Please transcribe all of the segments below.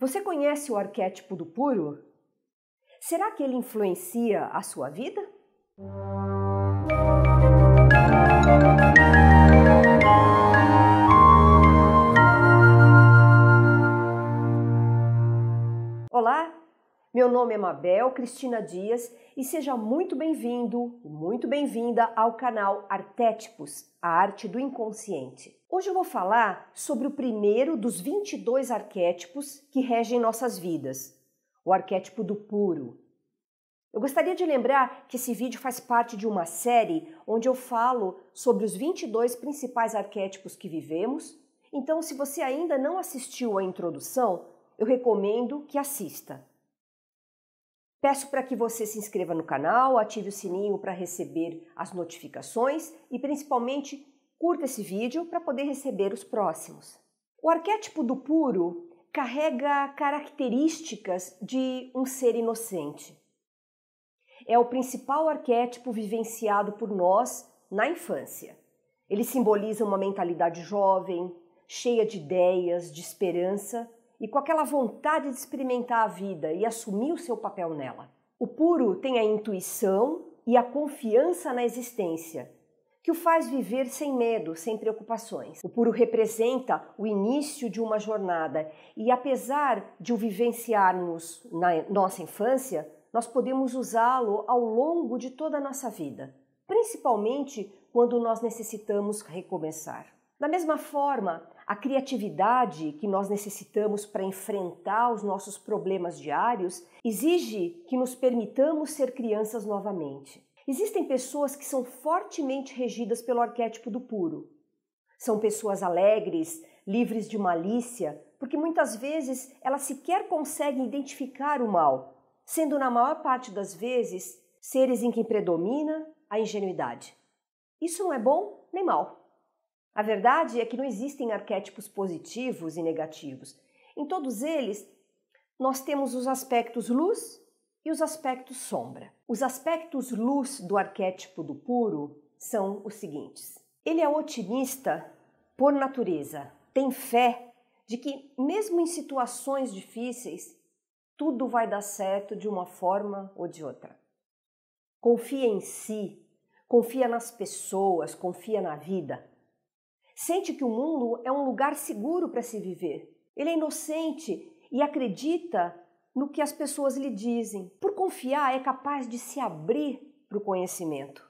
Você conhece o arquétipo do puro? Será que ele influencia a sua vida? Meu nome é Mabel Cristina Dias e seja muito bem-vindo, muito bem-vinda ao canal Arquétipos, a arte do inconsciente. Hoje eu vou falar sobre o primeiro dos 22 arquétipos que regem nossas vidas, o arquétipo do puro. Eu gostaria de lembrar que esse vídeo faz parte de uma série onde eu falo sobre os 22 principais arquétipos que vivemos. Então, se você ainda não assistiu à introdução, eu recomendo que assista. Peço para que você se inscreva no canal, ative o sininho para receber as notificações e principalmente curta esse vídeo para poder receber os próximos. O arquétipo do puro carrega características de um ser inocente. É o principal arquétipo vivenciado por nós na infância. Ele simboliza uma mentalidade jovem, cheia de ideias, de esperança e com aquela vontade de experimentar a vida e assumir o seu papel nela. O puro tem a intuição e a confiança na existência, que o faz viver sem medo, sem preocupações. O puro representa o início de uma jornada e, apesar de o vivenciarmos na nossa infância, nós podemos usá-lo ao longo de toda a nossa vida, principalmente quando nós necessitamos recomeçar. Da mesma forma, a criatividade que nós necessitamos para enfrentar os nossos problemas diários exige que nos permitamos ser crianças novamente. Existem pessoas que são fortemente regidas pelo arquétipo do puro. São pessoas alegres, livres de malícia, porque muitas vezes elas sequer conseguem identificar o mal, sendo na maior parte das vezes seres em quem predomina a ingenuidade. Isso não é bom nem mal. A verdade é que não existem arquétipos positivos e negativos. Em todos eles, nós temos os aspectos luz e os aspectos sombra. Os aspectos luz do arquétipo do puro são os seguintes: ele é otimista por natureza, tem fé de que, mesmo em situações difíceis, tudo vai dar certo de uma forma ou de outra. Confia em si, confia nas pessoas, confia na vida. Sente que o mundo é um lugar seguro para se viver. Ele é inocente e acredita no que as pessoas lhe dizem. Por confiar, é capaz de se abrir para o conhecimento.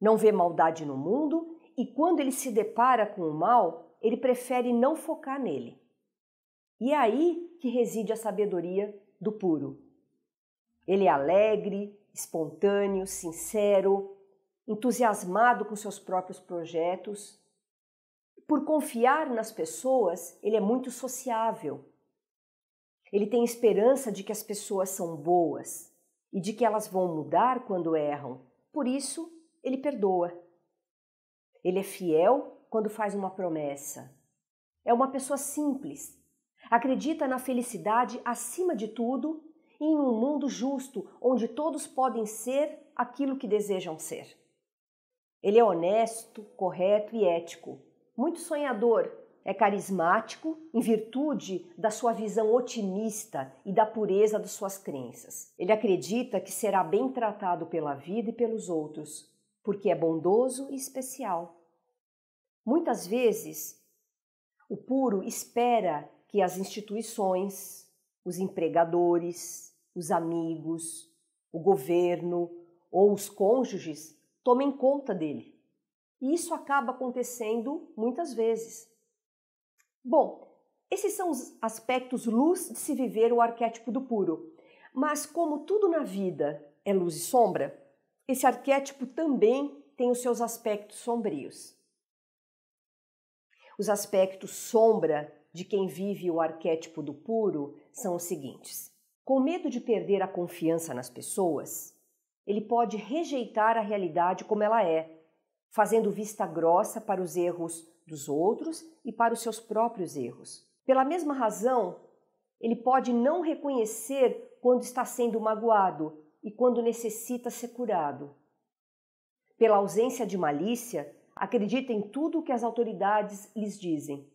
Não vê maldade no mundo e, quando ele se depara com o mal, ele prefere não focar nele. E é aí que reside a sabedoria do puro. Ele é alegre, espontâneo, sincero, entusiasmado com seus próprios projetos por confiar nas pessoas, ele é muito sociável. Ele tem esperança de que as pessoas são boas e de que elas vão mudar quando erram. Por isso, ele perdoa. Ele é fiel quando faz uma promessa. É uma pessoa simples. Acredita na felicidade acima de tudo e em um mundo justo onde todos podem ser aquilo que desejam ser. Ele é honesto, correto e ético muito sonhador, é carismático em virtude da sua visão otimista e da pureza de suas crenças. Ele acredita que será bem tratado pela vida e pelos outros, porque é bondoso e especial. Muitas vezes, o puro espera que as instituições, os empregadores, os amigos, o governo ou os cônjuges tomem conta dele. E isso acaba acontecendo muitas vezes. Bom, esses são os aspectos luz de se viver o arquétipo do puro. Mas como tudo na vida é luz e sombra, esse arquétipo também tem os seus aspectos sombrios. Os aspectos sombra de quem vive o arquétipo do puro são os seguintes: com medo de perder a confiança nas pessoas, ele pode rejeitar a realidade como ela é fazendo vista grossa para os erros dos outros e para os seus próprios erros. Pela mesma razão, ele pode não reconhecer quando está sendo magoado e quando necessita ser curado. Pela ausência de malícia, acredita em tudo o que as autoridades lhes dizem.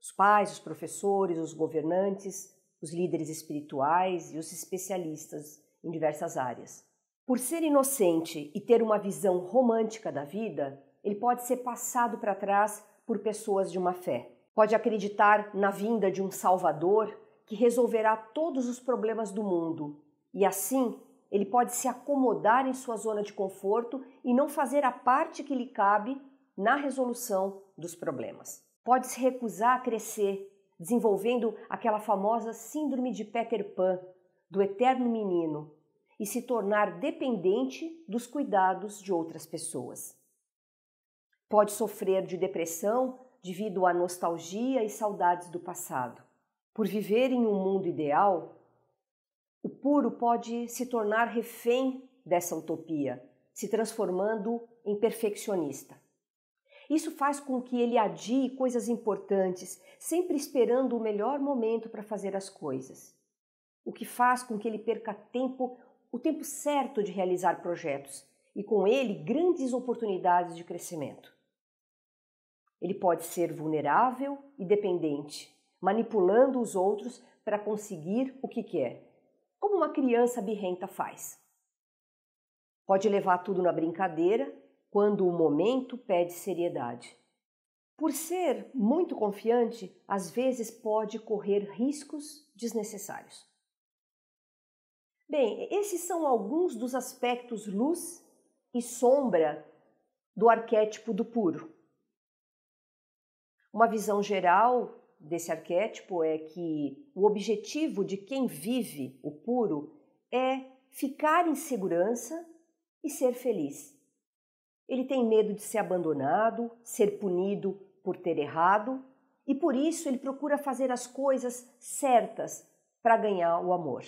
Os pais, os professores, os governantes, os líderes espirituais e os especialistas em diversas áreas. Por ser inocente e ter uma visão romântica da vida, ele pode ser passado para trás por pessoas de uma fé. Pode acreditar na vinda de um Salvador que resolverá todos os problemas do mundo e, assim, ele pode se acomodar em sua zona de conforto e não fazer a parte que lhe cabe na resolução dos problemas. Pode se recusar a crescer, desenvolvendo aquela famosa síndrome de Peter Pan, do eterno menino, e se tornar dependente dos cuidados de outras pessoas. Pode sofrer de depressão devido à nostalgia e saudades do passado. Por viver em um mundo ideal, o puro pode se tornar refém dessa utopia, se transformando em perfeccionista. Isso faz com que ele adie coisas importantes, sempre esperando o melhor momento para fazer as coisas, o que faz com que ele perca tempo o tempo certo de realizar projetos e, com ele, grandes oportunidades de crescimento. Ele pode ser vulnerável e dependente, manipulando os outros para conseguir o que quer, como uma criança birrenta faz. Pode levar tudo na brincadeira quando o momento pede seriedade. Por ser muito confiante, às vezes pode correr riscos desnecessários. Bem, esses são alguns dos aspectos luz e sombra do arquétipo do puro. Uma visão geral desse arquétipo é que o objetivo de quem vive o puro é ficar em segurança e ser feliz. Ele tem medo de ser abandonado, ser punido por ter errado e por isso ele procura fazer as coisas certas para ganhar o amor.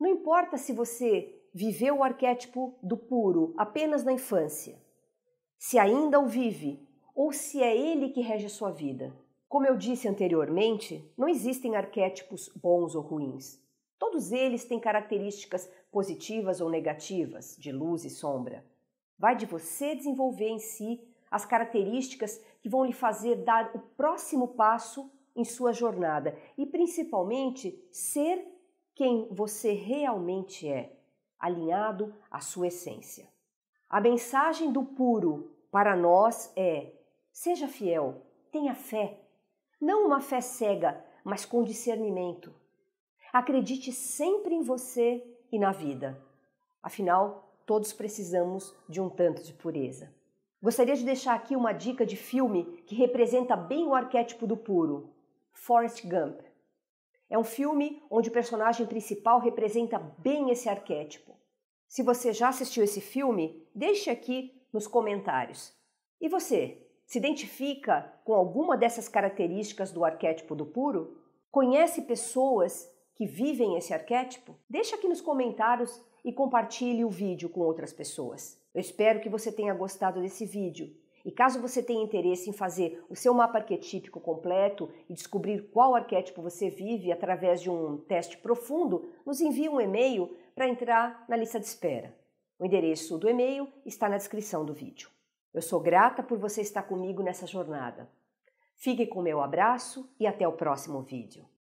Não importa se você viveu o arquétipo do puro apenas na infância, se ainda o vive ou se é ele que rege a sua vida. Como eu disse anteriormente, não existem arquétipos bons ou ruins. Todos eles têm características positivas ou negativas, de luz e sombra. Vai de você desenvolver em si as características que vão lhe fazer dar o próximo passo em sua jornada e, principalmente, ser quem você realmente é, alinhado à sua essência. A mensagem do puro para nós é: seja fiel, tenha fé. Não uma fé cega, mas com discernimento. Acredite sempre em você e na vida. Afinal, todos precisamos de um tanto de pureza. Gostaria de deixar aqui uma dica de filme que representa bem o arquétipo do puro: Forrest Gump. É um filme onde o personagem principal representa bem esse arquétipo. Se você já assistiu esse filme, deixe aqui nos comentários. E você, se identifica com alguma dessas características do arquétipo do puro? Conhece pessoas que vivem esse arquétipo? Deixe aqui nos comentários e compartilhe o vídeo com outras pessoas. Eu espero que você tenha gostado desse vídeo e caso você tenha interesse em fazer o seu mapa arquetípico completo e descobrir qual arquétipo você vive através de um teste profundo, nos envie um e-mail para entrar na lista de espera. O endereço do e-mail está na descrição do vídeo. Eu sou grata por você estar comigo nessa jornada. Fique com meu abraço e até o próximo vídeo.